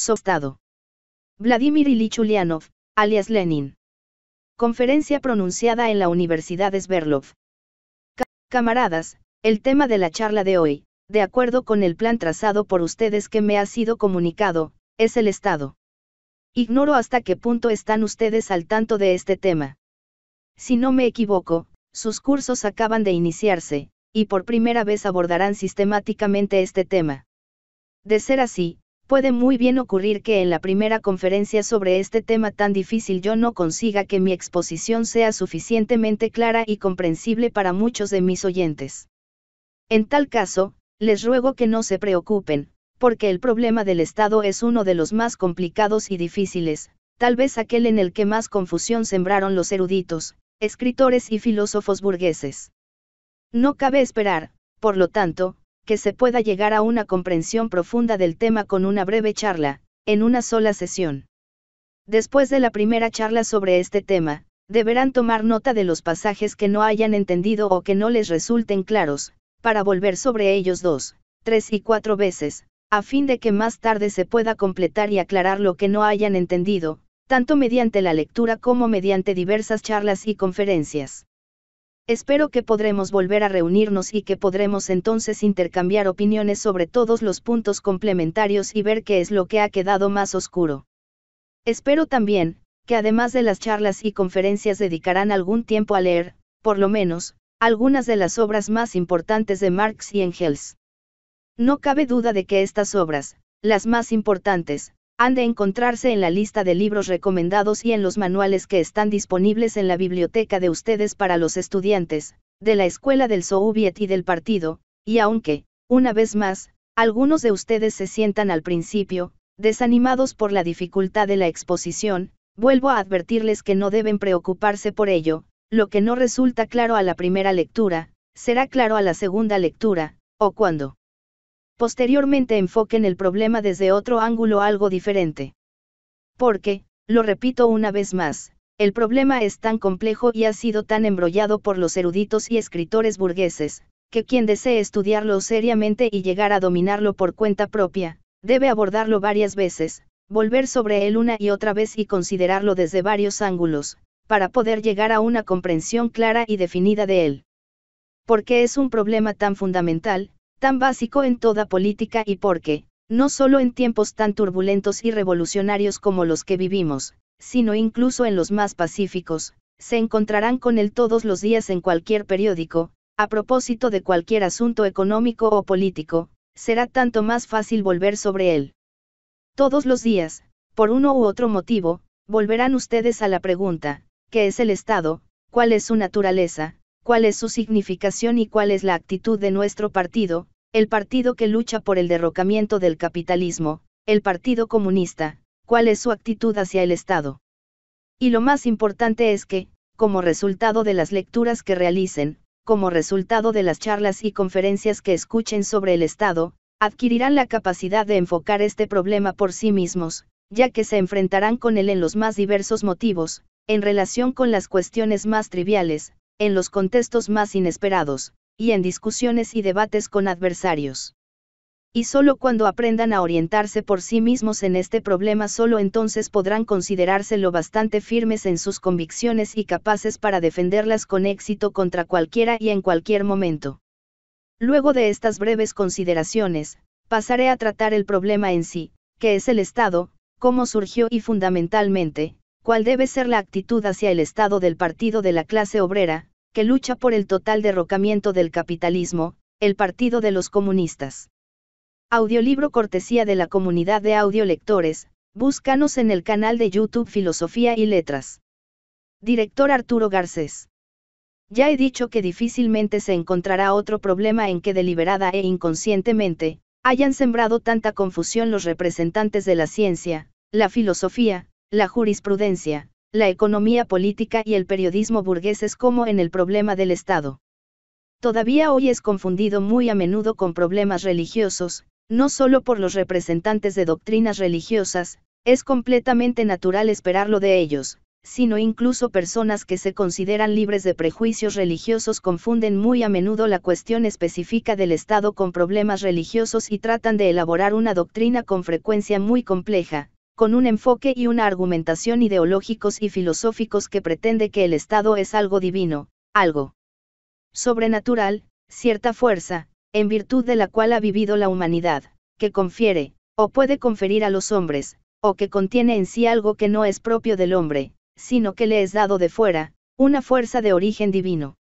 Sostado. Vladimir Ilich Ulyanov, alias Lenin. Conferencia pronunciada en la Universidad Sverlov. Camaradas, el tema de la charla de hoy, de acuerdo con el plan trazado por ustedes que me ha sido comunicado, es el Estado. Ignoro hasta qué punto están ustedes al tanto de este tema. Si no me equivoco, sus cursos acaban de iniciarse, y por primera vez abordarán sistemáticamente este tema. De ser así, Puede muy bien ocurrir que en la primera conferencia sobre este tema tan difícil yo no consiga que mi exposición sea suficientemente clara y comprensible para muchos de mis oyentes. En tal caso, les ruego que no se preocupen, porque el problema del Estado es uno de los más complicados y difíciles, tal vez aquel en el que más confusión sembraron los eruditos, escritores y filósofos burgueses. No cabe esperar, por lo tanto, que se pueda llegar a una comprensión profunda del tema con una breve charla, en una sola sesión. Después de la primera charla sobre este tema, deberán tomar nota de los pasajes que no hayan entendido o que no les resulten claros, para volver sobre ellos dos, tres y cuatro veces, a fin de que más tarde se pueda completar y aclarar lo que no hayan entendido, tanto mediante la lectura como mediante diversas charlas y conferencias. Espero que podremos volver a reunirnos y que podremos entonces intercambiar opiniones sobre todos los puntos complementarios y ver qué es lo que ha quedado más oscuro. Espero también, que además de las charlas y conferencias dedicarán algún tiempo a leer, por lo menos, algunas de las obras más importantes de Marx y Engels. No cabe duda de que estas obras, las más importantes, han de encontrarse en la lista de libros recomendados y en los manuales que están disponibles en la biblioteca de ustedes para los estudiantes, de la escuela del Soviet y del partido, y aunque, una vez más, algunos de ustedes se sientan al principio, desanimados por la dificultad de la exposición, vuelvo a advertirles que no deben preocuparse por ello, lo que no resulta claro a la primera lectura, será claro a la segunda lectura, o cuando posteriormente enfoquen el problema desde otro ángulo algo diferente. Porque, lo repito una vez más, el problema es tan complejo y ha sido tan embrollado por los eruditos y escritores burgueses, que quien desee estudiarlo seriamente y llegar a dominarlo por cuenta propia, debe abordarlo varias veces, volver sobre él una y otra vez y considerarlo desde varios ángulos, para poder llegar a una comprensión clara y definida de él. Porque es un problema tan fundamental, tan básico en toda política y porque, no solo en tiempos tan turbulentos y revolucionarios como los que vivimos, sino incluso en los más pacíficos, se encontrarán con él todos los días en cualquier periódico, a propósito de cualquier asunto económico o político, será tanto más fácil volver sobre él. Todos los días, por uno u otro motivo, volverán ustedes a la pregunta, ¿qué es el Estado? ¿Cuál es su naturaleza? cuál es su significación y cuál es la actitud de nuestro partido, el partido que lucha por el derrocamiento del capitalismo, el Partido Comunista, cuál es su actitud hacia el Estado. Y lo más importante es que, como resultado de las lecturas que realicen, como resultado de las charlas y conferencias que escuchen sobre el Estado, adquirirán la capacidad de enfocar este problema por sí mismos, ya que se enfrentarán con él en los más diversos motivos, en relación con las cuestiones más triviales, en los contextos más inesperados, y en discusiones y debates con adversarios. Y solo cuando aprendan a orientarse por sí mismos en este problema, solo entonces podrán considerarse lo bastante firmes en sus convicciones y capaces para defenderlas con éxito contra cualquiera y en cualquier momento. Luego de estas breves consideraciones, pasaré a tratar el problema en sí, que es el Estado, cómo surgió y fundamentalmente, cuál debe ser la actitud hacia el Estado del Partido de la Clase Obrera, que lucha por el total derrocamiento del capitalismo, el Partido de los Comunistas. Audiolibro cortesía de la comunidad de audiolectores, búscanos en el canal de YouTube Filosofía y Letras. Director Arturo Garcés. Ya he dicho que difícilmente se encontrará otro problema en que deliberada e inconscientemente, hayan sembrado tanta confusión los representantes de la ciencia, la filosofía, la jurisprudencia, la economía política y el periodismo burgueses como en el problema del Estado. Todavía hoy es confundido muy a menudo con problemas religiosos, no solo por los representantes de doctrinas religiosas, es completamente natural esperarlo de ellos, sino incluso personas que se consideran libres de prejuicios religiosos confunden muy a menudo la cuestión específica del Estado con problemas religiosos y tratan de elaborar una doctrina con frecuencia muy compleja, con un enfoque y una argumentación ideológicos y filosóficos que pretende que el Estado es algo divino, algo sobrenatural, cierta fuerza, en virtud de la cual ha vivido la humanidad, que confiere, o puede conferir a los hombres, o que contiene en sí algo que no es propio del hombre, sino que le es dado de fuera, una fuerza de origen divino.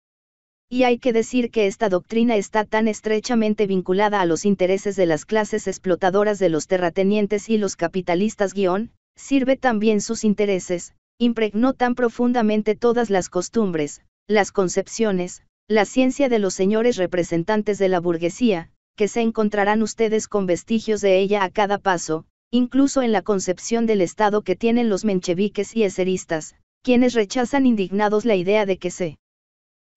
Y hay que decir que esta doctrina está tan estrechamente vinculada a los intereses de las clases explotadoras de los terratenientes y los capitalistas guión, sirve también sus intereses, impregnó tan profundamente todas las costumbres, las concepciones, la ciencia de los señores representantes de la burguesía, que se encontrarán ustedes con vestigios de ella a cada paso, incluso en la concepción del Estado que tienen los mencheviques y eseristas, quienes rechazan indignados la idea de que se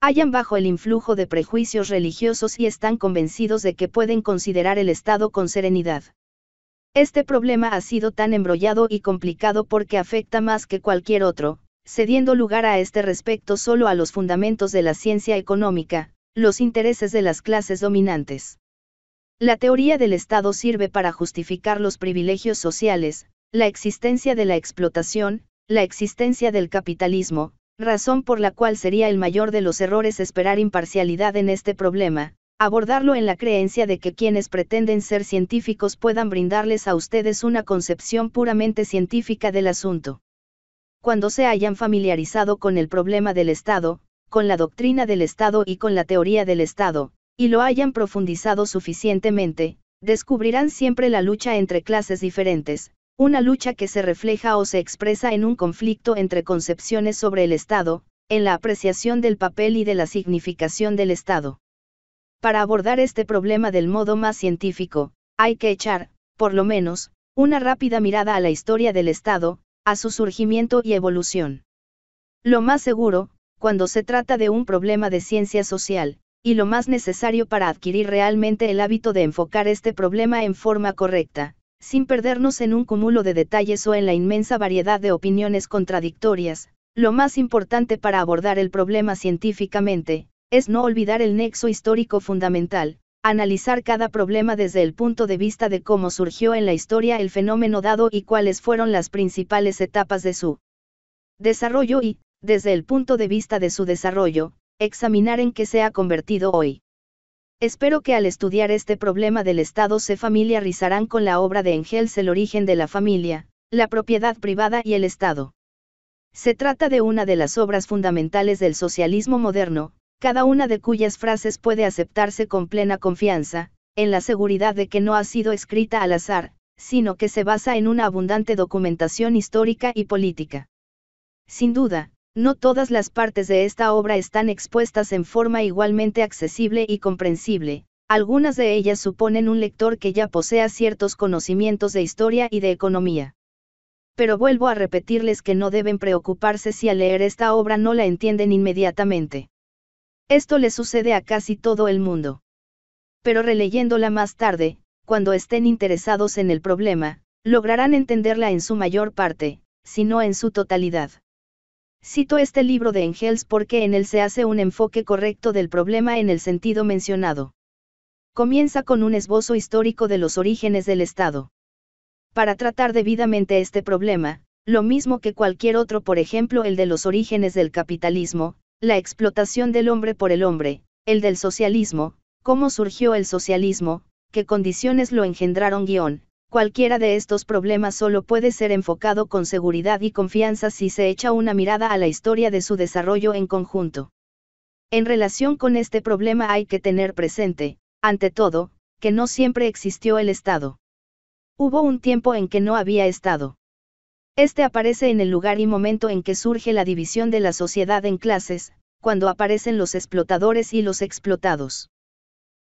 hayan bajo el influjo de prejuicios religiosos y están convencidos de que pueden considerar el Estado con serenidad. Este problema ha sido tan embrollado y complicado porque afecta más que cualquier otro, cediendo lugar a este respecto solo a los fundamentos de la ciencia económica, los intereses de las clases dominantes. La teoría del Estado sirve para justificar los privilegios sociales, la existencia de la explotación, la existencia del capitalismo, razón por la cual sería el mayor de los errores esperar imparcialidad en este problema, abordarlo en la creencia de que quienes pretenden ser científicos puedan brindarles a ustedes una concepción puramente científica del asunto. Cuando se hayan familiarizado con el problema del Estado, con la doctrina del Estado y con la teoría del Estado, y lo hayan profundizado suficientemente, descubrirán siempre la lucha entre clases diferentes, una lucha que se refleja o se expresa en un conflicto entre concepciones sobre el Estado, en la apreciación del papel y de la significación del Estado. Para abordar este problema del modo más científico, hay que echar, por lo menos, una rápida mirada a la historia del Estado, a su surgimiento y evolución. Lo más seguro, cuando se trata de un problema de ciencia social, y lo más necesario para adquirir realmente el hábito de enfocar este problema en forma correcta, sin perdernos en un cúmulo de detalles o en la inmensa variedad de opiniones contradictorias, lo más importante para abordar el problema científicamente, es no olvidar el nexo histórico fundamental, analizar cada problema desde el punto de vista de cómo surgió en la historia el fenómeno dado y cuáles fueron las principales etapas de su desarrollo y, desde el punto de vista de su desarrollo, examinar en qué se ha convertido hoy. Espero que al estudiar este problema del Estado se familiarizarán con la obra de Engels El origen de la familia, la propiedad privada y el Estado. Se trata de una de las obras fundamentales del socialismo moderno, cada una de cuyas frases puede aceptarse con plena confianza, en la seguridad de que no ha sido escrita al azar, sino que se basa en una abundante documentación histórica y política. Sin duda, no todas las partes de esta obra están expuestas en forma igualmente accesible y comprensible, algunas de ellas suponen un lector que ya posea ciertos conocimientos de historia y de economía. Pero vuelvo a repetirles que no deben preocuparse si al leer esta obra no la entienden inmediatamente. Esto le sucede a casi todo el mundo. Pero releyéndola más tarde, cuando estén interesados en el problema, lograrán entenderla en su mayor parte, si no en su totalidad. Cito este libro de Engels porque en él se hace un enfoque correcto del problema en el sentido mencionado. Comienza con un esbozo histórico de los orígenes del Estado. Para tratar debidamente este problema, lo mismo que cualquier otro, por ejemplo, el de los orígenes del capitalismo, la explotación del hombre por el hombre, el del socialismo, cómo surgió el socialismo, qué condiciones lo engendraron guión, Cualquiera de estos problemas solo puede ser enfocado con seguridad y confianza si se echa una mirada a la historia de su desarrollo en conjunto. En relación con este problema hay que tener presente, ante todo, que no siempre existió el Estado. Hubo un tiempo en que no había Estado. Este aparece en el lugar y momento en que surge la división de la sociedad en clases, cuando aparecen los explotadores y los explotados.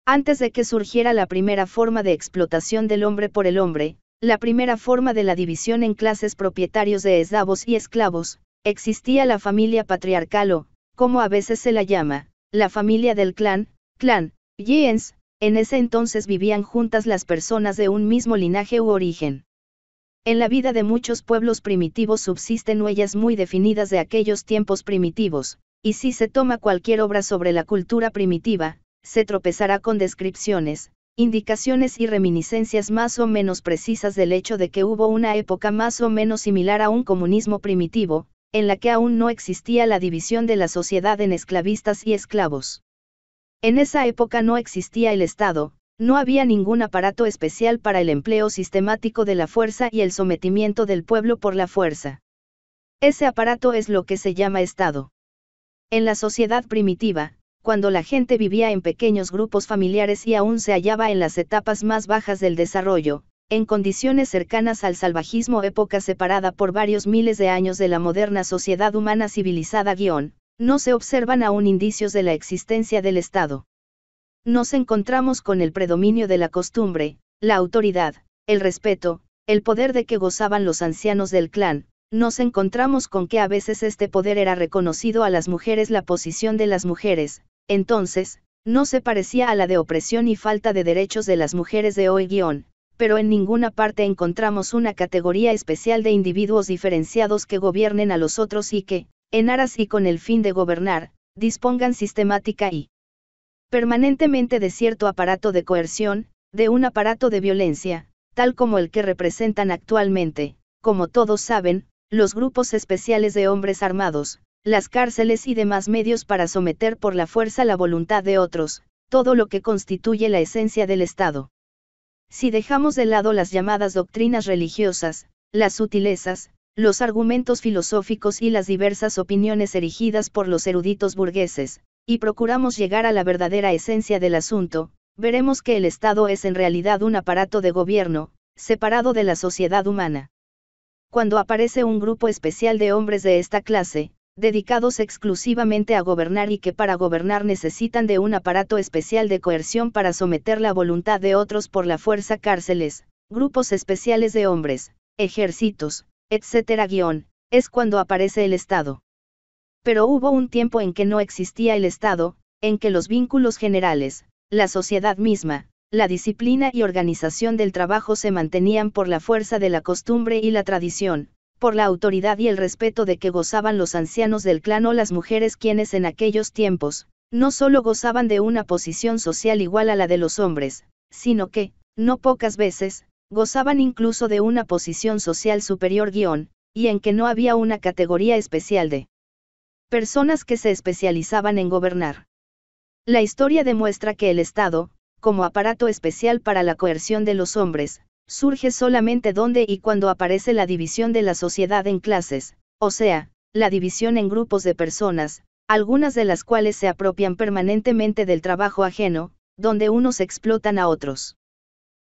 Antes de que surgiera la primera forma de explotación del hombre por el hombre, la primera forma de la división en clases propietarios de eslavos y esclavos, existía la familia patriarcal o, como a veces se la llama, la familia del clan, clan, yens, en ese entonces vivían juntas las personas de un mismo linaje u origen. En la vida de muchos pueblos primitivos subsisten huellas muy definidas de aquellos tiempos primitivos, y si se toma cualquier obra sobre la cultura primitiva, se tropezará con descripciones, indicaciones y reminiscencias más o menos precisas del hecho de que hubo una época más o menos similar a un comunismo primitivo, en la que aún no existía la división de la sociedad en esclavistas y esclavos. En esa época no existía el Estado, no había ningún aparato especial para el empleo sistemático de la fuerza y el sometimiento del pueblo por la fuerza. Ese aparato es lo que se llama Estado. En la sociedad primitiva, cuando la gente vivía en pequeños grupos familiares y aún se hallaba en las etapas más bajas del desarrollo, en condiciones cercanas al salvajismo época separada por varios miles de años de la moderna sociedad humana civilizada guión, no se observan aún indicios de la existencia del Estado. Nos encontramos con el predominio de la costumbre, la autoridad, el respeto, el poder de que gozaban los ancianos del clan, nos encontramos con que a veces este poder era reconocido a las mujeres la posición de las mujeres, entonces, no se parecía a la de opresión y falta de derechos de las mujeres de hoy guión, pero en ninguna parte encontramos una categoría especial de individuos diferenciados que gobiernen a los otros y que, en aras y con el fin de gobernar, dispongan sistemática y permanentemente de cierto aparato de coerción, de un aparato de violencia, tal como el que representan actualmente, como todos saben, los grupos especiales de hombres armados, las cárceles y demás medios para someter por la fuerza la voluntad de otros, todo lo que constituye la esencia del Estado. Si dejamos de lado las llamadas doctrinas religiosas, las sutilezas, los argumentos filosóficos y las diversas opiniones erigidas por los eruditos burgueses, y procuramos llegar a la verdadera esencia del asunto, veremos que el Estado es en realidad un aparato de gobierno, separado de la sociedad humana. Cuando aparece un grupo especial de hombres de esta clase, dedicados exclusivamente a gobernar y que para gobernar necesitan de un aparato especial de coerción para someter la voluntad de otros por la fuerza cárceles, grupos especiales de hombres, ejércitos, etc. Guión, es cuando aparece el Estado. Pero hubo un tiempo en que no existía el Estado, en que los vínculos generales, la sociedad misma, la disciplina y organización del trabajo se mantenían por la fuerza de la costumbre y la tradición, por la autoridad y el respeto de que gozaban los ancianos del clan o las mujeres quienes en aquellos tiempos, no solo gozaban de una posición social igual a la de los hombres, sino que, no pocas veces, gozaban incluso de una posición social superior guión, y en que no había una categoría especial de personas que se especializaban en gobernar. La historia demuestra que el Estado, como aparato especial para la coerción de los hombres, surge solamente donde y cuando aparece la división de la sociedad en clases, o sea, la división en grupos de personas, algunas de las cuales se apropian permanentemente del trabajo ajeno, donde unos explotan a otros.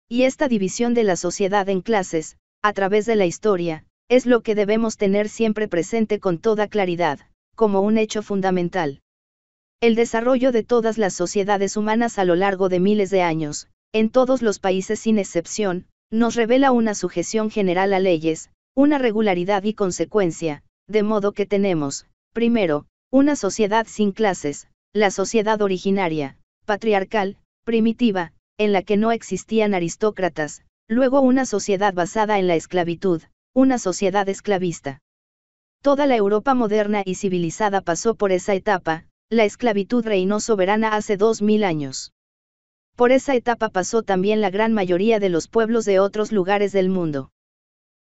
Y esta división de la sociedad en clases, a través de la historia, es lo que debemos tener siempre presente con toda claridad, como un hecho fundamental. El desarrollo de todas las sociedades humanas a lo largo de miles de años, en todos los países sin excepción, nos revela una sujeción general a leyes, una regularidad y consecuencia, de modo que tenemos, primero, una sociedad sin clases, la sociedad originaria, patriarcal, primitiva, en la que no existían aristócratas, luego una sociedad basada en la esclavitud, una sociedad esclavista. Toda la Europa moderna y civilizada pasó por esa etapa, la esclavitud reinó soberana hace dos mil años. Por esa etapa pasó también la gran mayoría de los pueblos de otros lugares del mundo.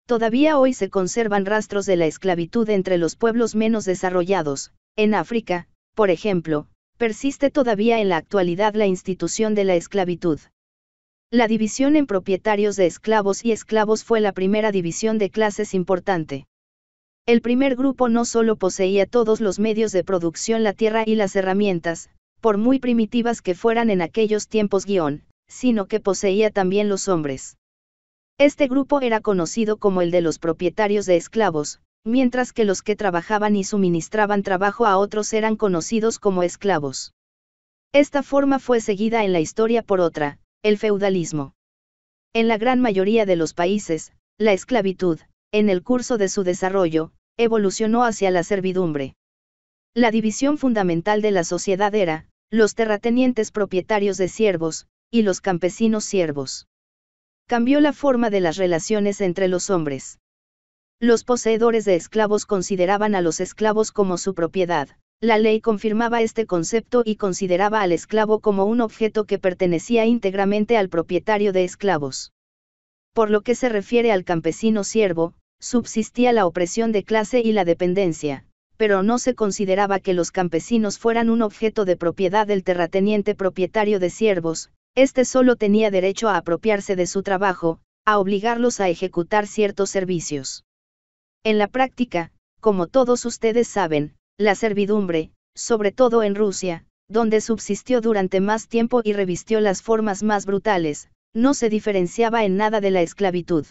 Todavía hoy se conservan rastros de la esclavitud entre los pueblos menos desarrollados. En África, por ejemplo, persiste todavía en la actualidad la institución de la esclavitud. La división en propietarios de esclavos y esclavos fue la primera división de clases importante. El primer grupo no solo poseía todos los medios de producción, la tierra y las herramientas, por muy primitivas que fueran en aquellos tiempos guión, sino que poseía también los hombres. Este grupo era conocido como el de los propietarios de esclavos, mientras que los que trabajaban y suministraban trabajo a otros eran conocidos como esclavos. Esta forma fue seguida en la historia por otra, el feudalismo. En la gran mayoría de los países, la esclavitud, en el curso de su desarrollo, evolucionó hacia la servidumbre. La división fundamental de la sociedad era, los terratenientes propietarios de siervos, y los campesinos siervos. Cambió la forma de las relaciones entre los hombres. Los poseedores de esclavos consideraban a los esclavos como su propiedad, la ley confirmaba este concepto y consideraba al esclavo como un objeto que pertenecía íntegramente al propietario de esclavos. Por lo que se refiere al campesino siervo, subsistía la opresión de clase y la dependencia, pero no se consideraba que los campesinos fueran un objeto de propiedad del terrateniente propietario de siervos, este solo tenía derecho a apropiarse de su trabajo, a obligarlos a ejecutar ciertos servicios. En la práctica, como todos ustedes saben, la servidumbre, sobre todo en Rusia, donde subsistió durante más tiempo y revistió las formas más brutales, no se diferenciaba en nada de la esclavitud.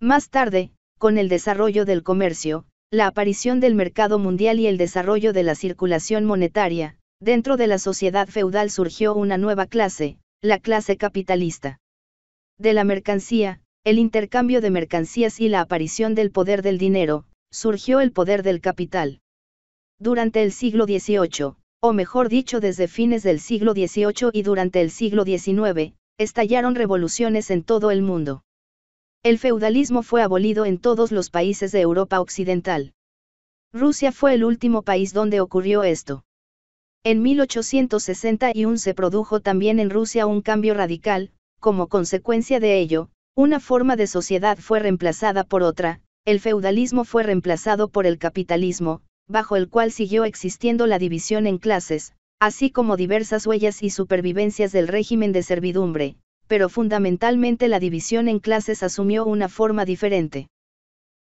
Más tarde, con el desarrollo del comercio, la aparición del mercado mundial y el desarrollo de la circulación monetaria, dentro de la sociedad feudal surgió una nueva clase, la clase capitalista. De la mercancía, el intercambio de mercancías y la aparición del poder del dinero, surgió el poder del capital. Durante el siglo XVIII, o mejor dicho desde fines del siglo XVIII y durante el siglo XIX, estallaron revoluciones en todo el mundo. El feudalismo fue abolido en todos los países de Europa Occidental. Rusia fue el último país donde ocurrió esto. En 1861 se produjo también en Rusia un cambio radical, como consecuencia de ello, una forma de sociedad fue reemplazada por otra, el feudalismo fue reemplazado por el capitalismo, bajo el cual siguió existiendo la división en clases, así como diversas huellas y supervivencias del régimen de servidumbre, pero fundamentalmente la división en clases asumió una forma diferente.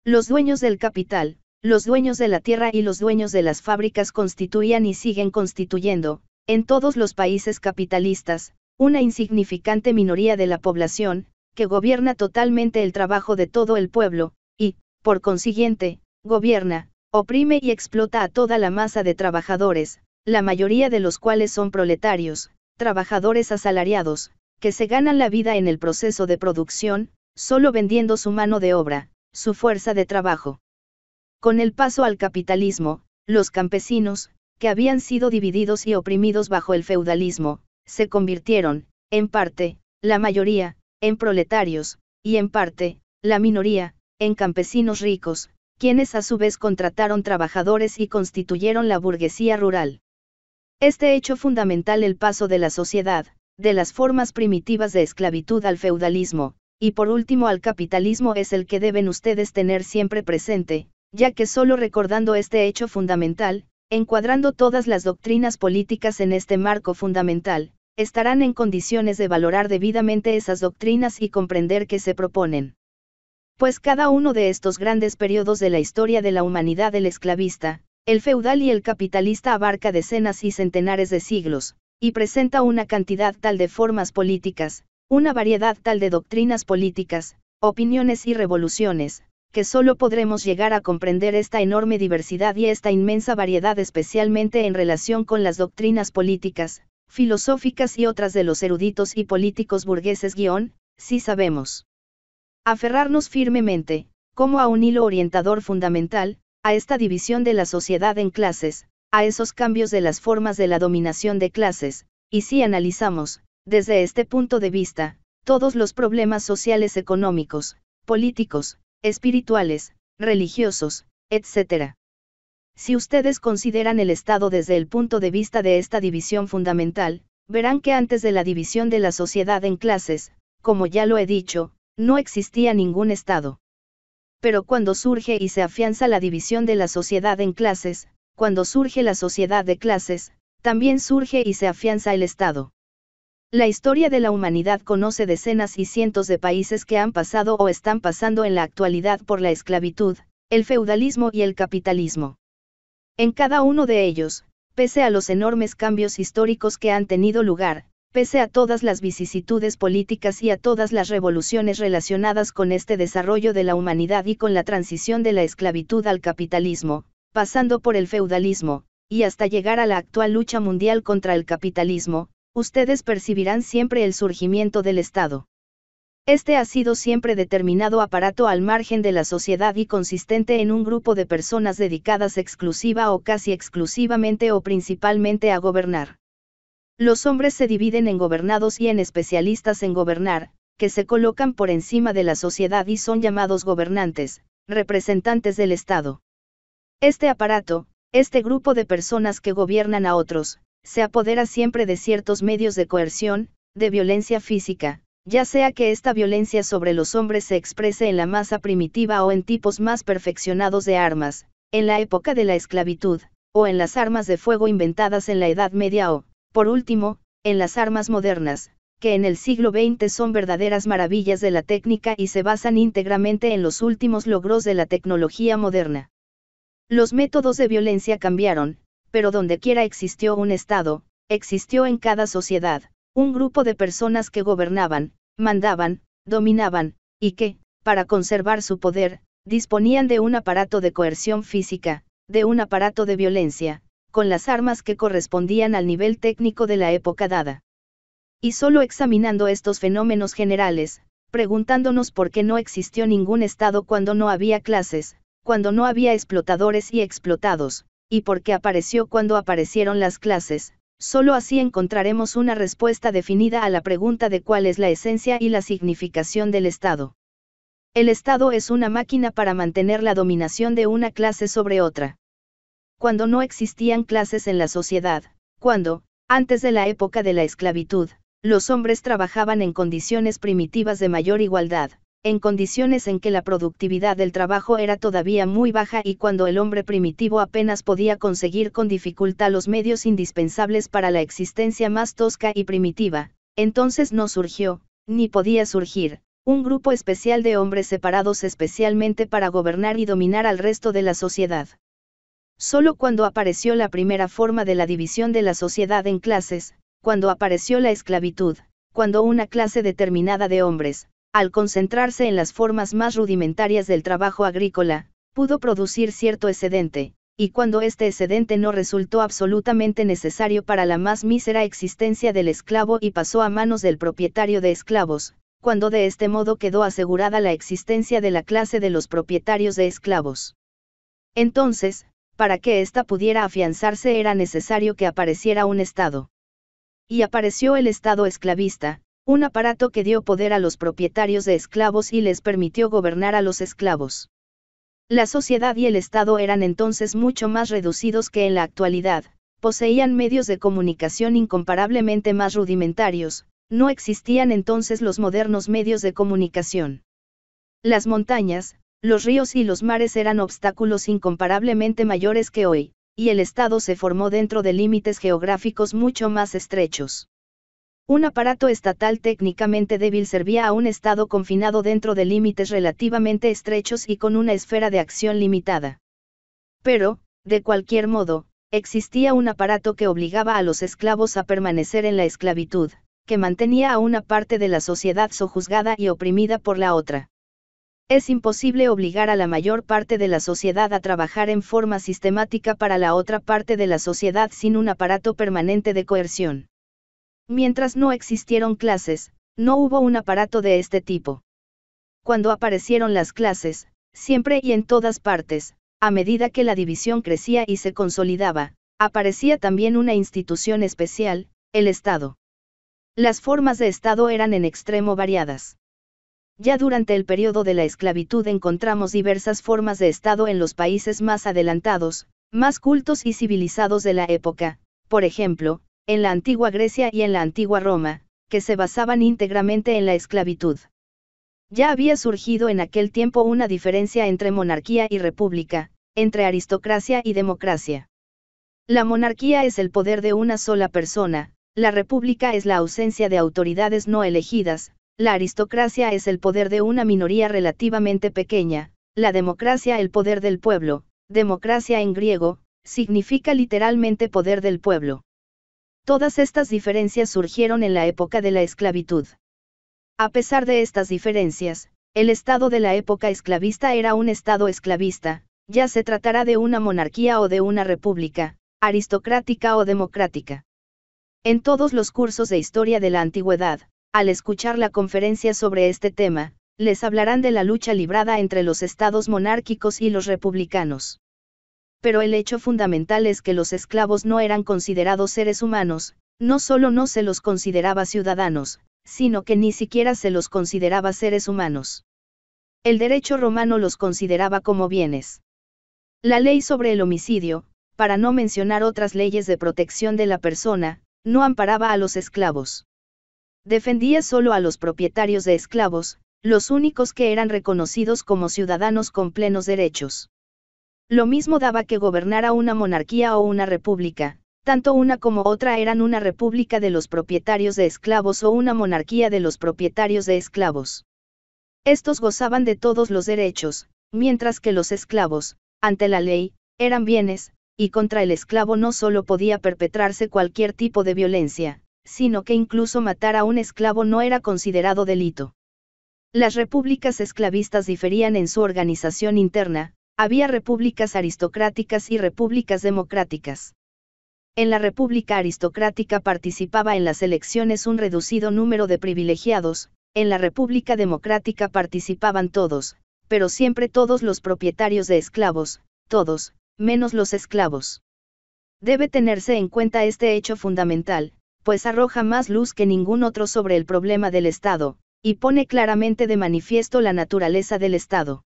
Los dueños del capital, los dueños de la tierra y los dueños de las fábricas constituían y siguen constituyendo, en todos los países capitalistas, una insignificante minoría de la población, que gobierna totalmente el trabajo de todo el pueblo, y, por consiguiente, gobierna, oprime y explota a toda la masa de trabajadores, la mayoría de los cuales son proletarios, trabajadores asalariados, que se ganan la vida en el proceso de producción, solo vendiendo su mano de obra, su fuerza de trabajo. Con el paso al capitalismo, los campesinos, que habían sido divididos y oprimidos bajo el feudalismo, se convirtieron, en parte, la mayoría, en proletarios, y en parte, la minoría, en campesinos ricos, quienes a su vez contrataron trabajadores y constituyeron la burguesía rural. Este hecho fundamental el paso de la sociedad, de las formas primitivas de esclavitud al feudalismo, y por último al capitalismo es el que deben ustedes tener siempre presente, ya que solo recordando este hecho fundamental, encuadrando todas las doctrinas políticas en este marco fundamental, estarán en condiciones de valorar debidamente esas doctrinas y comprender que se proponen. Pues cada uno de estos grandes periodos de la historia de la humanidad el esclavista, el feudal y el capitalista abarca decenas y centenares de siglos, y presenta una cantidad tal de formas políticas, una variedad tal de doctrinas políticas, opiniones y revoluciones, que solo podremos llegar a comprender esta enorme diversidad y esta inmensa variedad especialmente en relación con las doctrinas políticas, filosóficas y otras de los eruditos y políticos burgueses guión, si sabemos. Aferrarnos firmemente, como a un hilo orientador fundamental, a esta división de la sociedad en clases, a esos cambios de las formas de la dominación de clases, y si analizamos, desde este punto de vista, todos los problemas sociales económicos, políticos, espirituales, religiosos, etc. Si ustedes consideran el Estado desde el punto de vista de esta división fundamental, verán que antes de la división de la sociedad en clases, como ya lo he dicho, no existía ningún Estado. Pero cuando surge y se afianza la división de la sociedad en clases, cuando surge la sociedad de clases, también surge y se afianza el Estado. La historia de la humanidad conoce decenas y cientos de países que han pasado o están pasando en la actualidad por la esclavitud, el feudalismo y el capitalismo. En cada uno de ellos, pese a los enormes cambios históricos que han tenido lugar, pese a todas las vicisitudes políticas y a todas las revoluciones relacionadas con este desarrollo de la humanidad y con la transición de la esclavitud al capitalismo, pasando por el feudalismo, y hasta llegar a la actual lucha mundial contra el capitalismo, ustedes percibirán siempre el surgimiento del Estado. Este ha sido siempre determinado aparato al margen de la sociedad y consistente en un grupo de personas dedicadas exclusiva o casi exclusivamente o principalmente a gobernar. Los hombres se dividen en gobernados y en especialistas en gobernar, que se colocan por encima de la sociedad y son llamados gobernantes, representantes del Estado. Este aparato, este grupo de personas que gobiernan a otros, se apodera siempre de ciertos medios de coerción, de violencia física, ya sea que esta violencia sobre los hombres se exprese en la masa primitiva o en tipos más perfeccionados de armas, en la época de la esclavitud, o en las armas de fuego inventadas en la Edad Media o, por último, en las armas modernas, que en el siglo XX son verdaderas maravillas de la técnica y se basan íntegramente en los últimos logros de la tecnología moderna. Los métodos de violencia cambiaron, pero dondequiera existió un Estado, existió en cada sociedad, un grupo de personas que gobernaban, mandaban, dominaban, y que, para conservar su poder, disponían de un aparato de coerción física, de un aparato de violencia, con las armas que correspondían al nivel técnico de la época dada. Y solo examinando estos fenómenos generales, preguntándonos por qué no existió ningún Estado cuando no había clases, cuando no había explotadores y explotados, y porque apareció cuando aparecieron las clases, solo así encontraremos una respuesta definida a la pregunta de cuál es la esencia y la significación del Estado. El Estado es una máquina para mantener la dominación de una clase sobre otra. Cuando no existían clases en la sociedad, cuando, antes de la época de la esclavitud, los hombres trabajaban en condiciones primitivas de mayor igualdad, en condiciones en que la productividad del trabajo era todavía muy baja y cuando el hombre primitivo apenas podía conseguir con dificultad los medios indispensables para la existencia más tosca y primitiva, entonces no surgió, ni podía surgir, un grupo especial de hombres separados especialmente para gobernar y dominar al resto de la sociedad. Solo cuando apareció la primera forma de la división de la sociedad en clases, cuando apareció la esclavitud, cuando una clase determinada de hombres, al concentrarse en las formas más rudimentarias del trabajo agrícola, pudo producir cierto excedente, y cuando este excedente no resultó absolutamente necesario para la más mísera existencia del esclavo y pasó a manos del propietario de esclavos, cuando de este modo quedó asegurada la existencia de la clase de los propietarios de esclavos. Entonces, para que ésta pudiera afianzarse era necesario que apareciera un Estado. Y apareció el Estado esclavista, un aparato que dio poder a los propietarios de esclavos y les permitió gobernar a los esclavos. La sociedad y el Estado eran entonces mucho más reducidos que en la actualidad, poseían medios de comunicación incomparablemente más rudimentarios, no existían entonces los modernos medios de comunicación. Las montañas, los ríos y los mares eran obstáculos incomparablemente mayores que hoy, y el Estado se formó dentro de límites geográficos mucho más estrechos. Un aparato estatal técnicamente débil servía a un Estado confinado dentro de límites relativamente estrechos y con una esfera de acción limitada. Pero, de cualquier modo, existía un aparato que obligaba a los esclavos a permanecer en la esclavitud, que mantenía a una parte de la sociedad sojuzgada y oprimida por la otra. Es imposible obligar a la mayor parte de la sociedad a trabajar en forma sistemática para la otra parte de la sociedad sin un aparato permanente de coerción. Mientras no existieron clases, no hubo un aparato de este tipo. Cuando aparecieron las clases, siempre y en todas partes, a medida que la división crecía y se consolidaba, aparecía también una institución especial, el Estado. Las formas de Estado eran en extremo variadas. Ya durante el periodo de la esclavitud encontramos diversas formas de Estado en los países más adelantados, más cultos y civilizados de la época, por ejemplo, en la antigua Grecia y en la antigua Roma, que se basaban íntegramente en la esclavitud. Ya había surgido en aquel tiempo una diferencia entre monarquía y república, entre aristocracia y democracia. La monarquía es el poder de una sola persona, la república es la ausencia de autoridades no elegidas, la aristocracia es el poder de una minoría relativamente pequeña, la democracia el poder del pueblo, democracia en griego, significa literalmente poder del pueblo. Todas estas diferencias surgieron en la época de la esclavitud. A pesar de estas diferencias, el Estado de la época esclavista era un Estado esclavista, ya se tratará de una monarquía o de una república, aristocrática o democrática. En todos los cursos de historia de la antigüedad, al escuchar la conferencia sobre este tema, les hablarán de la lucha librada entre los estados monárquicos y los republicanos pero el hecho fundamental es que los esclavos no eran considerados seres humanos, no solo no se los consideraba ciudadanos, sino que ni siquiera se los consideraba seres humanos. El derecho romano los consideraba como bienes. La ley sobre el homicidio, para no mencionar otras leyes de protección de la persona, no amparaba a los esclavos. Defendía solo a los propietarios de esclavos, los únicos que eran reconocidos como ciudadanos con plenos derechos. Lo mismo daba que gobernara una monarquía o una república, tanto una como otra eran una república de los propietarios de esclavos o una monarquía de los propietarios de esclavos. Estos gozaban de todos los derechos, mientras que los esclavos, ante la ley, eran bienes, y contra el esclavo no solo podía perpetrarse cualquier tipo de violencia, sino que incluso matar a un esclavo no era considerado delito. Las repúblicas esclavistas diferían en su organización interna, había repúblicas aristocráticas y repúblicas democráticas. En la República Aristocrática participaba en las elecciones un reducido número de privilegiados, en la República Democrática participaban todos, pero siempre todos los propietarios de esclavos, todos, menos los esclavos. Debe tenerse en cuenta este hecho fundamental, pues arroja más luz que ningún otro sobre el problema del Estado, y pone claramente de manifiesto la naturaleza del Estado.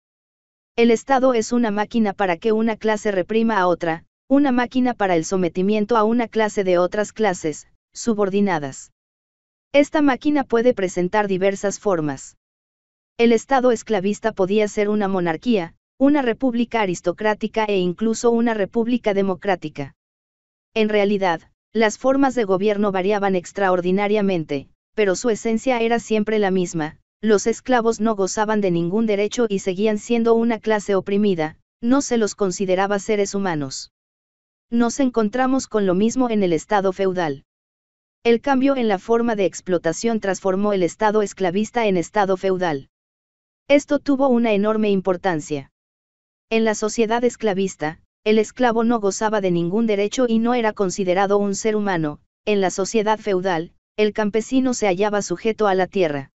El Estado es una máquina para que una clase reprima a otra, una máquina para el sometimiento a una clase de otras clases, subordinadas. Esta máquina puede presentar diversas formas. El Estado esclavista podía ser una monarquía, una república aristocrática e incluso una república democrática. En realidad, las formas de gobierno variaban extraordinariamente, pero su esencia era siempre la misma, los esclavos no gozaban de ningún derecho y seguían siendo una clase oprimida, no se los consideraba seres humanos. Nos encontramos con lo mismo en el Estado feudal. El cambio en la forma de explotación transformó el Estado esclavista en Estado feudal. Esto tuvo una enorme importancia. En la sociedad esclavista, el esclavo no gozaba de ningún derecho y no era considerado un ser humano, en la sociedad feudal, el campesino se hallaba sujeto a la tierra.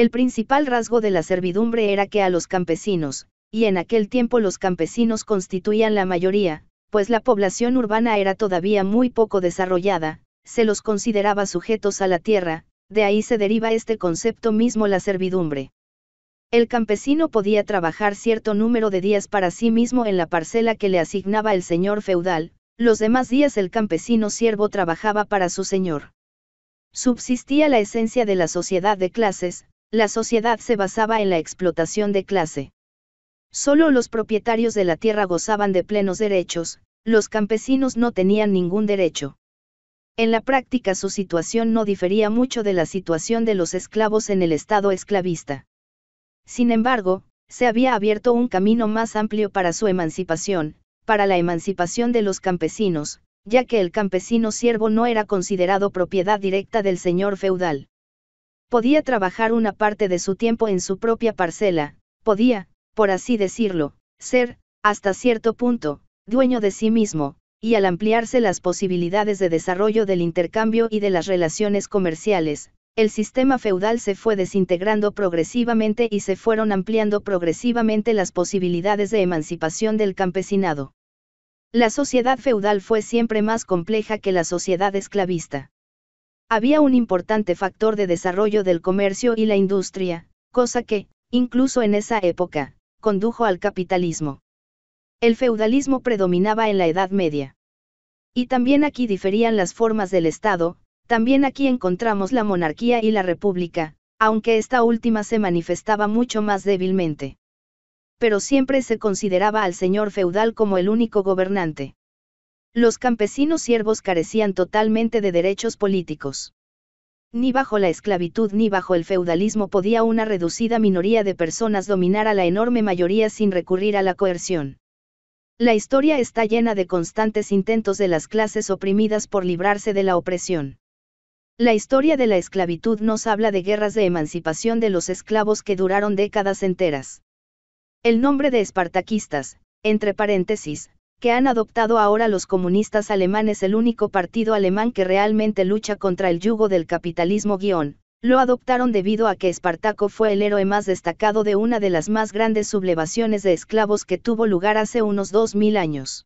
El principal rasgo de la servidumbre era que a los campesinos, y en aquel tiempo los campesinos constituían la mayoría, pues la población urbana era todavía muy poco desarrollada, se los consideraba sujetos a la tierra, de ahí se deriva este concepto mismo la servidumbre. El campesino podía trabajar cierto número de días para sí mismo en la parcela que le asignaba el señor feudal, los demás días el campesino siervo trabajaba para su señor. Subsistía la esencia de la sociedad de clases, la sociedad se basaba en la explotación de clase. Solo los propietarios de la tierra gozaban de plenos derechos, los campesinos no tenían ningún derecho. En la práctica su situación no difería mucho de la situación de los esclavos en el estado esclavista. Sin embargo, se había abierto un camino más amplio para su emancipación, para la emancipación de los campesinos, ya que el campesino siervo no era considerado propiedad directa del señor feudal. Podía trabajar una parte de su tiempo en su propia parcela, podía, por así decirlo, ser, hasta cierto punto, dueño de sí mismo, y al ampliarse las posibilidades de desarrollo del intercambio y de las relaciones comerciales, el sistema feudal se fue desintegrando progresivamente y se fueron ampliando progresivamente las posibilidades de emancipación del campesinado. La sociedad feudal fue siempre más compleja que la sociedad esclavista. Había un importante factor de desarrollo del comercio y la industria, cosa que, incluso en esa época, condujo al capitalismo. El feudalismo predominaba en la Edad Media. Y también aquí diferían las formas del Estado, también aquí encontramos la monarquía y la república, aunque esta última se manifestaba mucho más débilmente. Pero siempre se consideraba al señor feudal como el único gobernante. Los campesinos siervos carecían totalmente de derechos políticos. Ni bajo la esclavitud ni bajo el feudalismo podía una reducida minoría de personas dominar a la enorme mayoría sin recurrir a la coerción. La historia está llena de constantes intentos de las clases oprimidas por librarse de la opresión. La historia de la esclavitud nos habla de guerras de emancipación de los esclavos que duraron décadas enteras. El nombre de espartaquistas, entre paréntesis, que han adoptado ahora los comunistas alemanes el único partido alemán que realmente lucha contra el yugo del capitalismo guión, lo adoptaron debido a que Espartaco fue el héroe más destacado de una de las más grandes sublevaciones de esclavos que tuvo lugar hace unos 2000 años.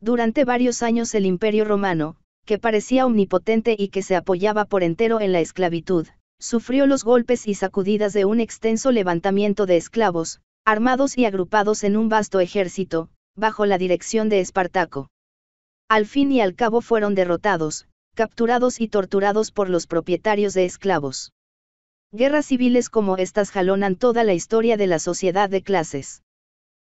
Durante varios años el imperio romano, que parecía omnipotente y que se apoyaba por entero en la esclavitud, sufrió los golpes y sacudidas de un extenso levantamiento de esclavos, armados y agrupados en un vasto ejército, bajo la dirección de Espartaco. Al fin y al cabo fueron derrotados, capturados y torturados por los propietarios de esclavos. Guerras civiles como estas jalonan toda la historia de la sociedad de clases.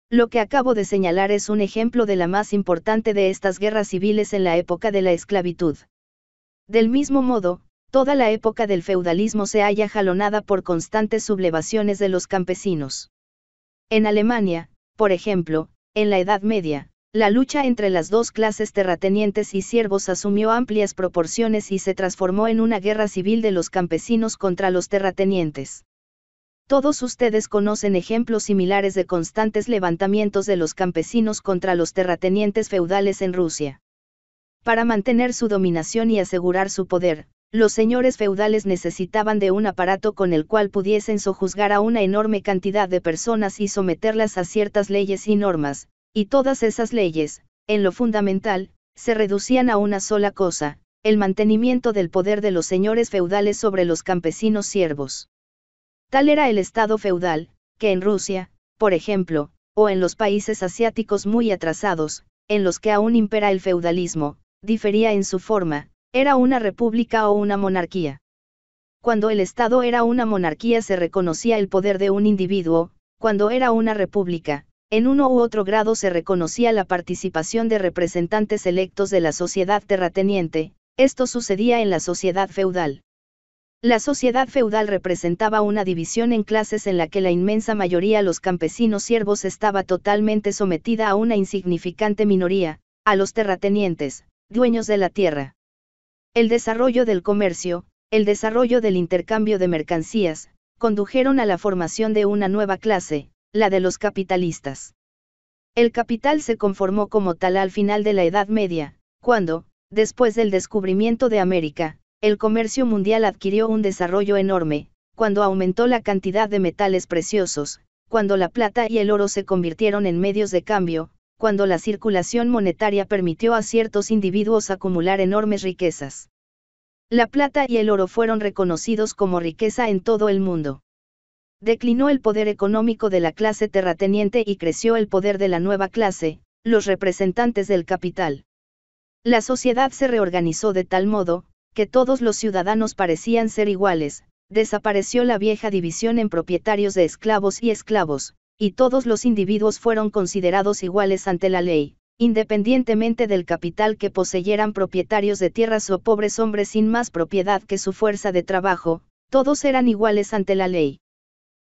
Lo que acabo de señalar es un ejemplo de la más importante de estas guerras civiles en la época de la esclavitud. Del mismo modo, toda la época del feudalismo se halla jalonada por constantes sublevaciones de los campesinos. En Alemania, por ejemplo, en la Edad Media, la lucha entre las dos clases terratenientes y siervos asumió amplias proporciones y se transformó en una guerra civil de los campesinos contra los terratenientes. Todos ustedes conocen ejemplos similares de constantes levantamientos de los campesinos contra los terratenientes feudales en Rusia. Para mantener su dominación y asegurar su poder, los señores feudales necesitaban de un aparato con el cual pudiesen sojuzgar a una enorme cantidad de personas y someterlas a ciertas leyes y normas, y todas esas leyes, en lo fundamental, se reducían a una sola cosa, el mantenimiento del poder de los señores feudales sobre los campesinos siervos. Tal era el Estado feudal, que en Rusia, por ejemplo, o en los países asiáticos muy atrasados, en los que aún impera el feudalismo, difería en su forma, era una república o una monarquía. Cuando el Estado era una monarquía se reconocía el poder de un individuo, cuando era una república, en uno u otro grado se reconocía la participación de representantes electos de la sociedad terrateniente, esto sucedía en la sociedad feudal. La sociedad feudal representaba una división en clases en la que la inmensa mayoría los campesinos siervos estaba totalmente sometida a una insignificante minoría, a los terratenientes, dueños de la tierra. El desarrollo del comercio, el desarrollo del intercambio de mercancías, condujeron a la formación de una nueva clase, la de los capitalistas. El capital se conformó como tal al final de la Edad Media, cuando, después del descubrimiento de América, el comercio mundial adquirió un desarrollo enorme, cuando aumentó la cantidad de metales preciosos, cuando la plata y el oro se convirtieron en medios de cambio, cuando la circulación monetaria permitió a ciertos individuos acumular enormes riquezas. La plata y el oro fueron reconocidos como riqueza en todo el mundo. Declinó el poder económico de la clase terrateniente y creció el poder de la nueva clase, los representantes del capital. La sociedad se reorganizó de tal modo, que todos los ciudadanos parecían ser iguales, desapareció la vieja división en propietarios de esclavos y esclavos, y todos los individuos fueron considerados iguales ante la ley, independientemente del capital que poseyeran propietarios de tierras o pobres hombres sin más propiedad que su fuerza de trabajo, todos eran iguales ante la ley.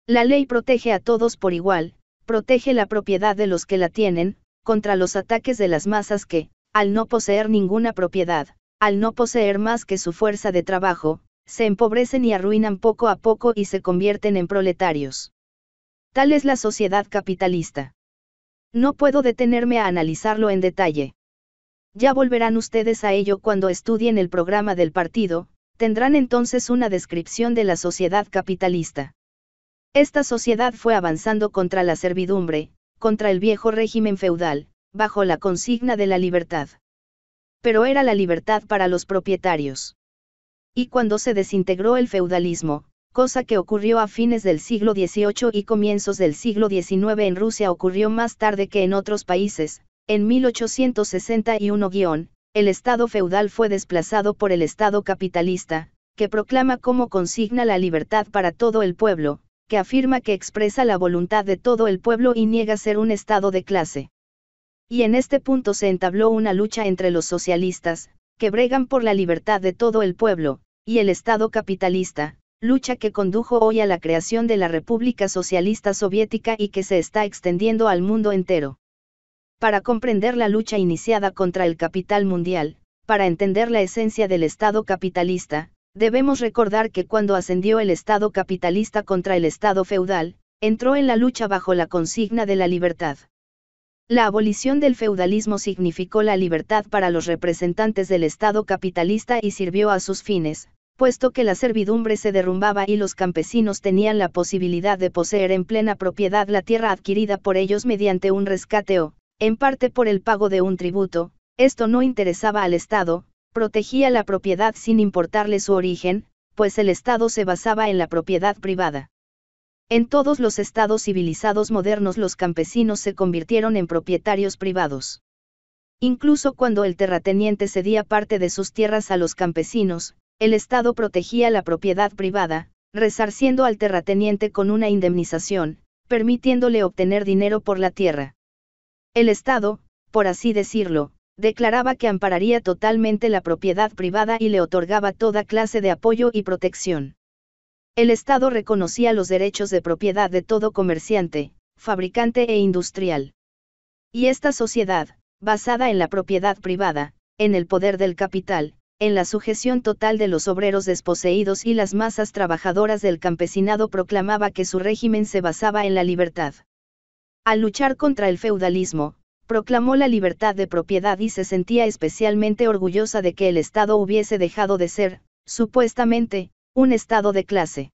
La ley protege a todos por igual, protege la propiedad de los que la tienen, contra los ataques de las masas que, al no poseer ninguna propiedad, al no poseer más que su fuerza de trabajo, se empobrecen y arruinan poco a poco y se convierten en proletarios. Tal es la sociedad capitalista. No puedo detenerme a analizarlo en detalle. Ya volverán ustedes a ello cuando estudien el programa del partido, tendrán entonces una descripción de la sociedad capitalista. Esta sociedad fue avanzando contra la servidumbre, contra el viejo régimen feudal, bajo la consigna de la libertad. Pero era la libertad para los propietarios. Y cuando se desintegró el feudalismo, cosa que ocurrió a fines del siglo XVIII y comienzos del siglo XIX en Rusia ocurrió más tarde que en otros países. En 1861- el Estado feudal fue desplazado por el Estado capitalista, que proclama como consigna la libertad para todo el pueblo, que afirma que expresa la voluntad de todo el pueblo y niega ser un Estado de clase. Y en este punto se entabló una lucha entre los socialistas, que bregan por la libertad de todo el pueblo, y el Estado capitalista, lucha que condujo hoy a la creación de la República Socialista Soviética y que se está extendiendo al mundo entero. Para comprender la lucha iniciada contra el capital mundial, para entender la esencia del Estado capitalista, debemos recordar que cuando ascendió el Estado capitalista contra el Estado feudal, entró en la lucha bajo la consigna de la libertad. La abolición del feudalismo significó la libertad para los representantes del Estado capitalista y sirvió a sus fines, puesto que la servidumbre se derrumbaba y los campesinos tenían la posibilidad de poseer en plena propiedad la tierra adquirida por ellos mediante un rescate o, en parte por el pago de un tributo, esto no interesaba al Estado, protegía la propiedad sin importarle su origen, pues el Estado se basaba en la propiedad privada. En todos los estados civilizados modernos los campesinos se convirtieron en propietarios privados. Incluso cuando el terrateniente cedía parte de sus tierras a los campesinos, el Estado protegía la propiedad privada, resarciendo al terrateniente con una indemnización, permitiéndole obtener dinero por la tierra. El Estado, por así decirlo, declaraba que ampararía totalmente la propiedad privada y le otorgaba toda clase de apoyo y protección. El Estado reconocía los derechos de propiedad de todo comerciante, fabricante e industrial. Y esta sociedad, basada en la propiedad privada, en el poder del capital, en la sujeción total de los obreros desposeídos y las masas trabajadoras del campesinado proclamaba que su régimen se basaba en la libertad. Al luchar contra el feudalismo, proclamó la libertad de propiedad y se sentía especialmente orgullosa de que el Estado hubiese dejado de ser, supuestamente, un Estado de clase.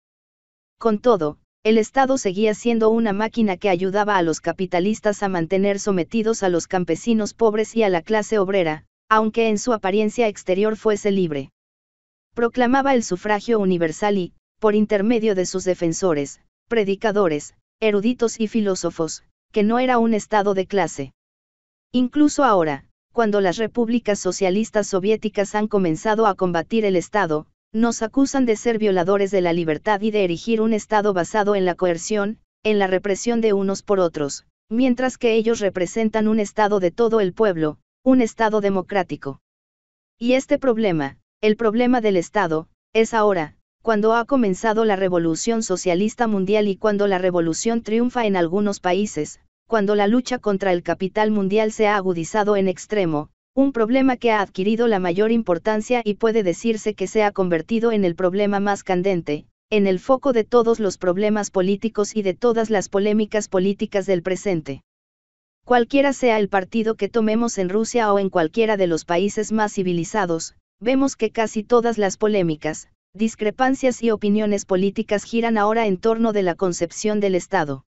Con todo, el Estado seguía siendo una máquina que ayudaba a los capitalistas a mantener sometidos a los campesinos pobres y a la clase obrera, aunque en su apariencia exterior fuese libre. Proclamaba el sufragio universal y, por intermedio de sus defensores, predicadores, eruditos y filósofos, que no era un estado de clase. Incluso ahora, cuando las repúblicas socialistas soviéticas han comenzado a combatir el Estado, nos acusan de ser violadores de la libertad y de erigir un Estado basado en la coerción, en la represión de unos por otros, mientras que ellos representan un Estado de todo el pueblo, un Estado democrático. Y este problema, el problema del Estado, es ahora, cuando ha comenzado la revolución socialista mundial y cuando la revolución triunfa en algunos países, cuando la lucha contra el capital mundial se ha agudizado en extremo, un problema que ha adquirido la mayor importancia y puede decirse que se ha convertido en el problema más candente, en el foco de todos los problemas políticos y de todas las polémicas políticas del presente. Cualquiera sea el partido que tomemos en Rusia o en cualquiera de los países más civilizados, vemos que casi todas las polémicas, discrepancias y opiniones políticas giran ahora en torno de la concepción del Estado.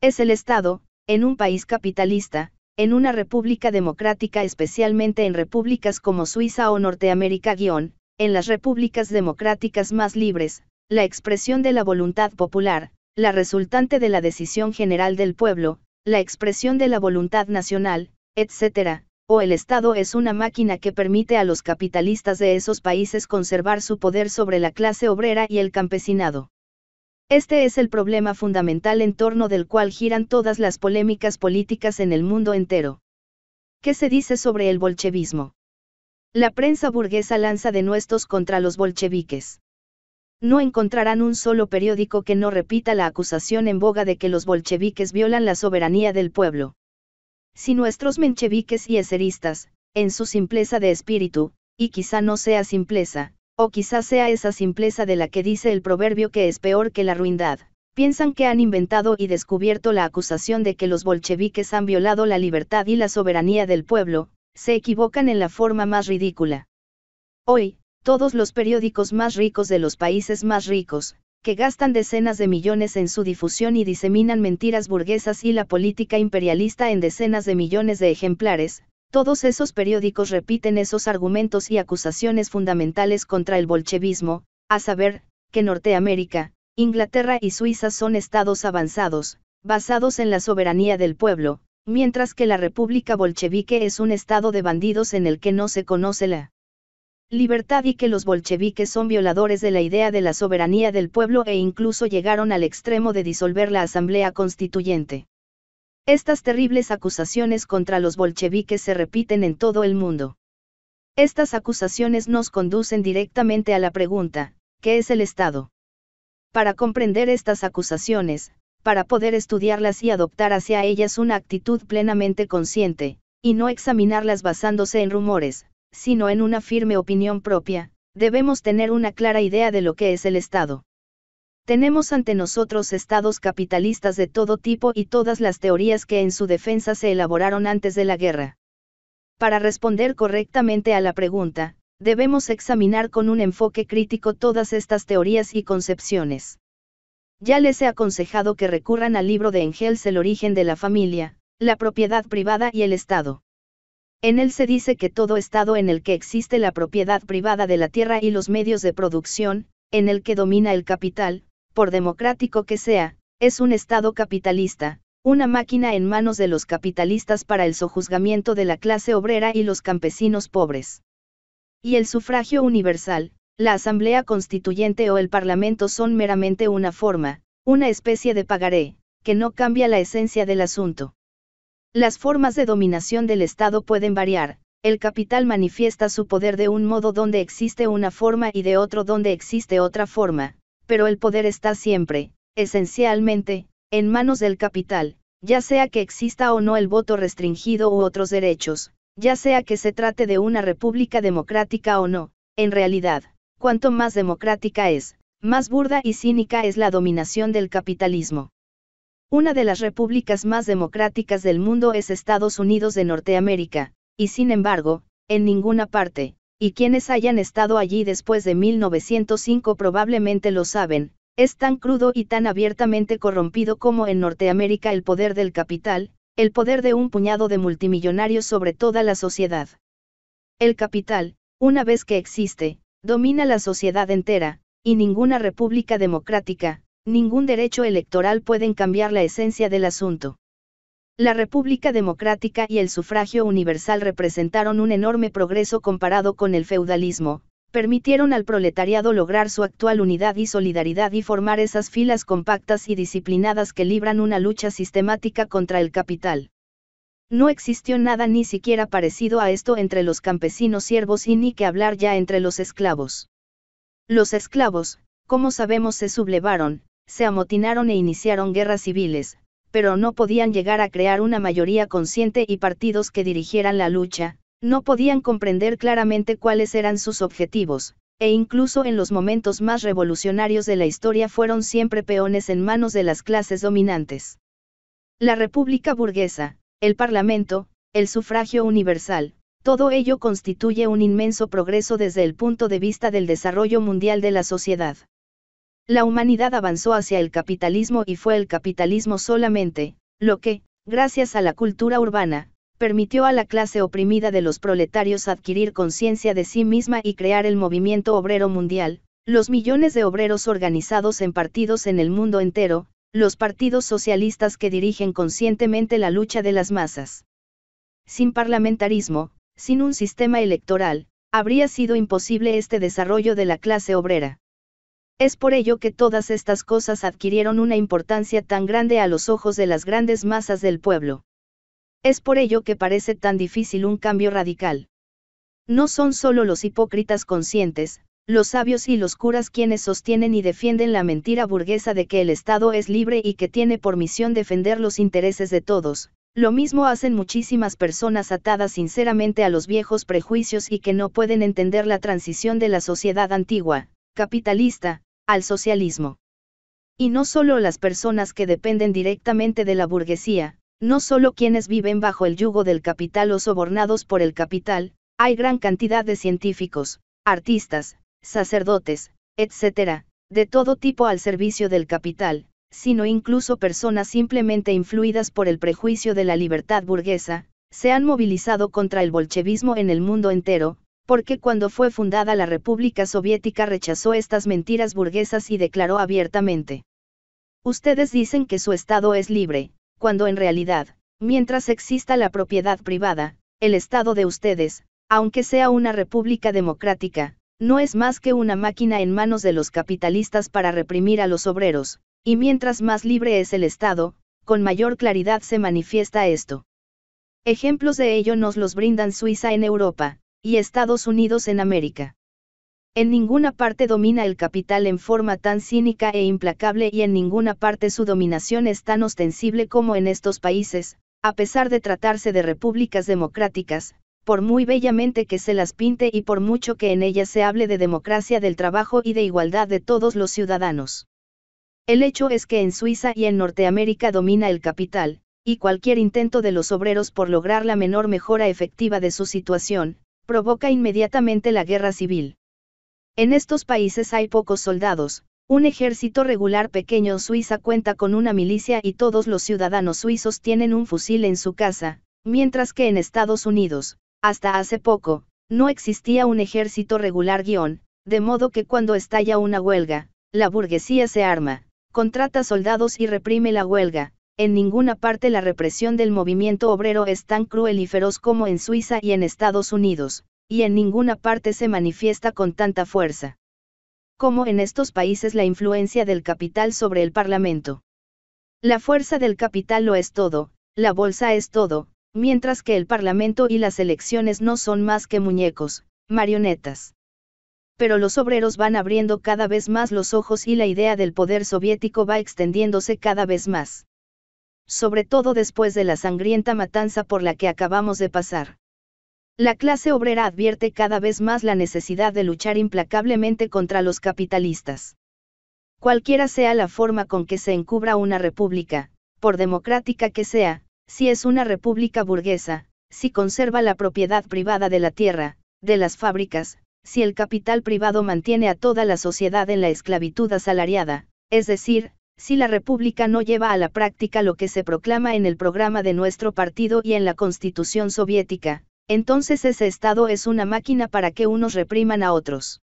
Es el Estado, en un país capitalista, en una república democrática especialmente en repúblicas como Suiza o Norteamérica guión, en las repúblicas democráticas más libres, la expresión de la voluntad popular, la resultante de la decisión general del pueblo, la expresión de la voluntad nacional, etc., o el Estado es una máquina que permite a los capitalistas de esos países conservar su poder sobre la clase obrera y el campesinado. Este es el problema fundamental en torno del cual giran todas las polémicas políticas en el mundo entero. ¿Qué se dice sobre el bolchevismo? La prensa burguesa lanza denuestos contra los bolcheviques. No encontrarán un solo periódico que no repita la acusación en boga de que los bolcheviques violan la soberanía del pueblo. Si nuestros mencheviques y eseristas, en su simpleza de espíritu, y quizá no sea simpleza, o quizá sea esa simpleza de la que dice el proverbio que es peor que la ruindad, piensan que han inventado y descubierto la acusación de que los bolcheviques han violado la libertad y la soberanía del pueblo, se equivocan en la forma más ridícula. Hoy, todos los periódicos más ricos de los países más ricos, que gastan decenas de millones en su difusión y diseminan mentiras burguesas y la política imperialista en decenas de millones de ejemplares, todos esos periódicos repiten esos argumentos y acusaciones fundamentales contra el bolchevismo, a saber, que Norteamérica, Inglaterra y Suiza son estados avanzados, basados en la soberanía del pueblo, mientras que la República Bolchevique es un estado de bandidos en el que no se conoce la libertad y que los bolcheviques son violadores de la idea de la soberanía del pueblo e incluso llegaron al extremo de disolver la Asamblea Constituyente. Estas terribles acusaciones contra los bolcheviques se repiten en todo el mundo. Estas acusaciones nos conducen directamente a la pregunta, ¿qué es el Estado? Para comprender estas acusaciones, para poder estudiarlas y adoptar hacia ellas una actitud plenamente consciente, y no examinarlas basándose en rumores, sino en una firme opinión propia, debemos tener una clara idea de lo que es el Estado. Tenemos ante nosotros estados capitalistas de todo tipo y todas las teorías que en su defensa se elaboraron antes de la guerra. Para responder correctamente a la pregunta, debemos examinar con un enfoque crítico todas estas teorías y concepciones. Ya les he aconsejado que recurran al libro de Engels El origen de la familia, la propiedad privada y el Estado. En él se dice que todo Estado en el que existe la propiedad privada de la tierra y los medios de producción, en el que domina el capital, por democrático que sea, es un Estado capitalista, una máquina en manos de los capitalistas para el sojuzgamiento de la clase obrera y los campesinos pobres. Y el sufragio universal, la Asamblea Constituyente o el Parlamento son meramente una forma, una especie de pagaré, que no cambia la esencia del asunto. Las formas de dominación del Estado pueden variar, el capital manifiesta su poder de un modo donde existe una forma y de otro donde existe otra forma, pero el poder está siempre, esencialmente, en manos del capital, ya sea que exista o no el voto restringido u otros derechos, ya sea que se trate de una república democrática o no, en realidad, cuanto más democrática es, más burda y cínica es la dominación del capitalismo. Una de las repúblicas más democráticas del mundo es Estados Unidos de Norteamérica, y sin embargo, en ninguna parte, y quienes hayan estado allí después de 1905 probablemente lo saben, es tan crudo y tan abiertamente corrompido como en Norteamérica el poder del capital, el poder de un puñado de multimillonarios sobre toda la sociedad. El capital, una vez que existe, domina la sociedad entera, y ninguna república democrática, ningún derecho electoral pueden cambiar la esencia del asunto. La República Democrática y el sufragio universal representaron un enorme progreso comparado con el feudalismo, permitieron al proletariado lograr su actual unidad y solidaridad y formar esas filas compactas y disciplinadas que libran una lucha sistemática contra el capital. No existió nada ni siquiera parecido a esto entre los campesinos siervos y ni que hablar ya entre los esclavos. Los esclavos, como sabemos, se sublevaron, se amotinaron e iniciaron guerras civiles, pero no podían llegar a crear una mayoría consciente y partidos que dirigieran la lucha, no podían comprender claramente cuáles eran sus objetivos, e incluso en los momentos más revolucionarios de la historia fueron siempre peones en manos de las clases dominantes. La República burguesa, el Parlamento, el sufragio universal, todo ello constituye un inmenso progreso desde el punto de vista del desarrollo mundial de la sociedad. La humanidad avanzó hacia el capitalismo y fue el capitalismo solamente, lo que, gracias a la cultura urbana, permitió a la clase oprimida de los proletarios adquirir conciencia de sí misma y crear el movimiento obrero mundial, los millones de obreros organizados en partidos en el mundo entero, los partidos socialistas que dirigen conscientemente la lucha de las masas. Sin parlamentarismo, sin un sistema electoral, habría sido imposible este desarrollo de la clase obrera. Es por ello que todas estas cosas adquirieron una importancia tan grande a los ojos de las grandes masas del pueblo. Es por ello que parece tan difícil un cambio radical. No son solo los hipócritas conscientes, los sabios y los curas quienes sostienen y defienden la mentira burguesa de que el Estado es libre y que tiene por misión defender los intereses de todos, lo mismo hacen muchísimas personas atadas sinceramente a los viejos prejuicios y que no pueden entender la transición de la sociedad antigua, capitalista, al socialismo. Y no solo las personas que dependen directamente de la burguesía, no solo quienes viven bajo el yugo del capital o sobornados por el capital, hay gran cantidad de científicos, artistas, sacerdotes, etc., de todo tipo al servicio del capital, sino incluso personas simplemente influidas por el prejuicio de la libertad burguesa, se han movilizado contra el bolchevismo en el mundo entero, porque cuando fue fundada la República Soviética rechazó estas mentiras burguesas y declaró abiertamente. Ustedes dicen que su Estado es libre, cuando en realidad, mientras exista la propiedad privada, el Estado de ustedes, aunque sea una república democrática, no es más que una máquina en manos de los capitalistas para reprimir a los obreros, y mientras más libre es el Estado, con mayor claridad se manifiesta esto. Ejemplos de ello nos los brindan Suiza en Europa, y Estados Unidos en América. En ninguna parte domina el capital en forma tan cínica e implacable y en ninguna parte su dominación es tan ostensible como en estos países, a pesar de tratarse de repúblicas democráticas, por muy bellamente que se las pinte y por mucho que en ellas se hable de democracia del trabajo y de igualdad de todos los ciudadanos. El hecho es que en Suiza y en Norteamérica domina el capital, y cualquier intento de los obreros por lograr la menor mejora efectiva de su situación, provoca inmediatamente la guerra civil. En estos países hay pocos soldados, un ejército regular pequeño Suiza cuenta con una milicia y todos los ciudadanos suizos tienen un fusil en su casa, mientras que en Estados Unidos, hasta hace poco, no existía un ejército regular guión, de modo que cuando estalla una huelga, la burguesía se arma, contrata soldados y reprime la huelga, en ninguna parte la represión del movimiento obrero es tan cruel y feroz como en Suiza y en Estados Unidos, y en ninguna parte se manifiesta con tanta fuerza. Como en estos países la influencia del capital sobre el Parlamento. La fuerza del capital lo es todo, la bolsa es todo, mientras que el Parlamento y las elecciones no son más que muñecos, marionetas. Pero los obreros van abriendo cada vez más los ojos y la idea del poder soviético va extendiéndose cada vez más sobre todo después de la sangrienta matanza por la que acabamos de pasar. La clase obrera advierte cada vez más la necesidad de luchar implacablemente contra los capitalistas. Cualquiera sea la forma con que se encubra una república, por democrática que sea, si es una república burguesa, si conserva la propiedad privada de la tierra, de las fábricas, si el capital privado mantiene a toda la sociedad en la esclavitud asalariada, es decir, si la República no lleva a la práctica lo que se proclama en el programa de nuestro partido y en la Constitución soviética, entonces ese Estado es una máquina para que unos repriman a otros.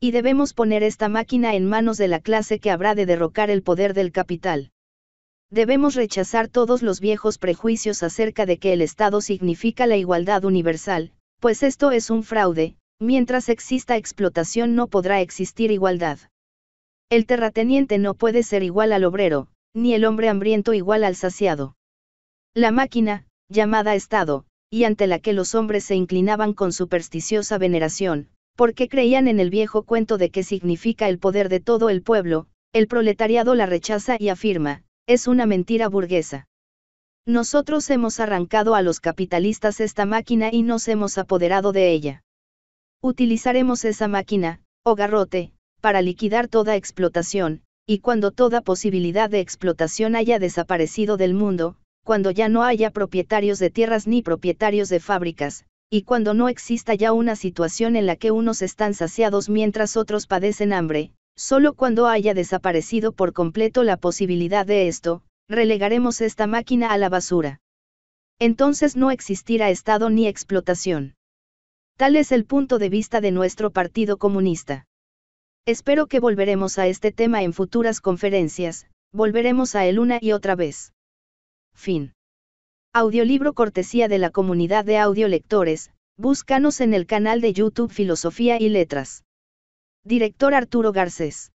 Y debemos poner esta máquina en manos de la clase que habrá de derrocar el poder del capital. Debemos rechazar todos los viejos prejuicios acerca de que el Estado significa la igualdad universal, pues esto es un fraude, mientras exista explotación no podrá existir igualdad. El terrateniente no puede ser igual al obrero, ni el hombre hambriento igual al saciado. La máquina, llamada Estado, y ante la que los hombres se inclinaban con supersticiosa veneración, porque creían en el viejo cuento de que significa el poder de todo el pueblo, el proletariado la rechaza y afirma, es una mentira burguesa. Nosotros hemos arrancado a los capitalistas esta máquina y nos hemos apoderado de ella. Utilizaremos esa máquina, o garrote, para liquidar toda explotación, y cuando toda posibilidad de explotación haya desaparecido del mundo, cuando ya no haya propietarios de tierras ni propietarios de fábricas, y cuando no exista ya una situación en la que unos están saciados mientras otros padecen hambre, solo cuando haya desaparecido por completo la posibilidad de esto, relegaremos esta máquina a la basura. Entonces no existirá Estado ni explotación. Tal es el punto de vista de nuestro Partido Comunista. Espero que volveremos a este tema en futuras conferencias, volveremos a él una y otra vez. Fin. Audiolibro cortesía de la comunidad de audiolectores, búscanos en el canal de YouTube Filosofía y Letras. Director Arturo Garcés.